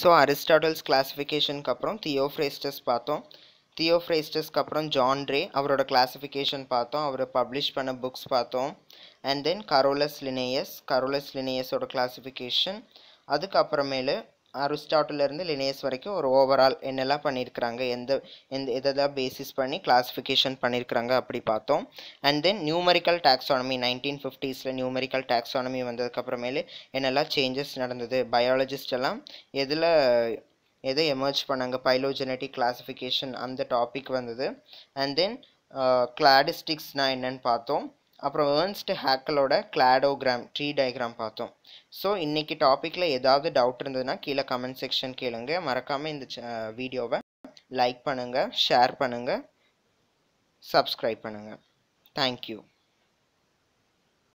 so அரிஸ்டாட்டல்ஸ் கிளாஸிஃபிகேஷனுக்கு அப்புறம் தியோஃப்ரேஸ்டஸ் பார்த்தோம் தியோஃப்ரேஸ்டஸ்க்கு அப்புறம் ஜான்ரே அவரோட கிளாஸிஃபிகேஷன் பார்த்தோம் அவர் பப்ளிஷ் பண்ண புக்ஸ் பார்த்தோம் and then Carolus Linnaeus Carolus லினேயஸோட கிளாஸிஃபிகேஷன் அதுக்கப்புறமேலு இருந்து லினேஸ் வரைக்கும் ஒரு ஓவரால் என்னெல்லாம் பண்ணியிருக்கிறாங்க எந்த எந்த எதெல்லாம் பேசிஸ் பண்ணி கிளாஸிஃபிகேஷன் பண்ணியிருக்கிறாங்க அப்படி பார்த்தோம் and then numerical taxonomy nineteen ஃபிஃப்டிஸில் நியூமரிக்கல் டாக்ஸானமி வந்ததுக்கப்புறமேலு என்னெல்லாம் சேஞ்சஸ் நடந்தது பயாலஜிஸ்ட் எல்லாம் எதில் எதை எமர்ஜ் பண்ணாங்க பைலோஜெனட்டிக் கிளாஸிஃபிகேஷன் அந்த டாபிக் வந்தது அண்ட் தென் கிளாடிஸ்டிக்ஸ்னால் என்னென்னு பார்த்தோம் அப்புறம் ஏர்ன்ஸ்ட் ஹேக்கலோட கிளாடோகிராம் ட்ரீ டயக்ராம் பார்த்தோம் ஸோ இன்றைக்கி டாப்பிக்கில் ஏதாவது டவுட் இருந்ததுன்னா கீழே கமெண்ட் செக்ஷன் கேளுங்க மறக்காமல் இந்த வீடியோவை லைக் பண்ணுங்கள் ஷேர் பண்ணுங்கள் சப்ஸ்கிரைப் பண்ணுங்கள் தேங்க்யூ